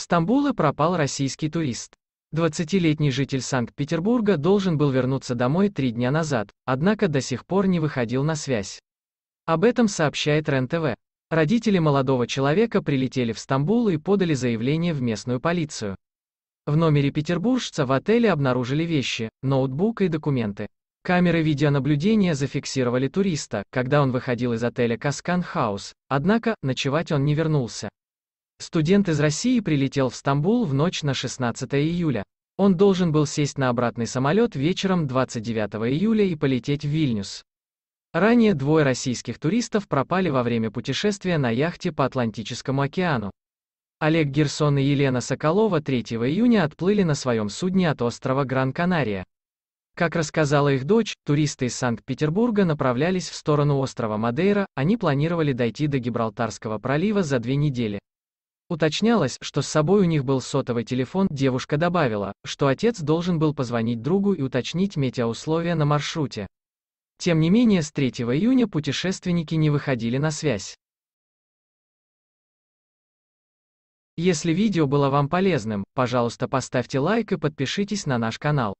В Стамбуле пропал российский турист. 20-летний житель Санкт-Петербурга должен был вернуться домой три дня назад, однако до сих пор не выходил на связь. Об этом сообщает РЕН-ТВ. Родители молодого человека прилетели в Стамбул и подали заявление в местную полицию. В номере петербуржца в отеле обнаружили вещи, ноутбук и документы. Камеры видеонаблюдения зафиксировали туриста, когда он выходил из отеля Каскан Хаус, однако, ночевать он не вернулся. Студент из России прилетел в Стамбул в ночь на 16 июля. Он должен был сесть на обратный самолет вечером 29 июля и полететь в Вильнюс. Ранее двое российских туристов пропали во время путешествия на яхте по Атлантическому океану. Олег Герсон и Елена Соколова 3 июня отплыли на своем судне от острова Гран-Канария. Как рассказала их дочь, туристы из Санкт-Петербурга направлялись в сторону острова Мадейра, они планировали дойти до Гибралтарского пролива за две недели. Уточнялось, что с собой у них был сотовый телефон, девушка добавила, что отец должен был позвонить другу и уточнить метеоусловия на маршруте. Тем не менее, с 3 июня путешественники не выходили на связь. Если видео было вам полезным, пожалуйста поставьте лайк и подпишитесь на наш канал.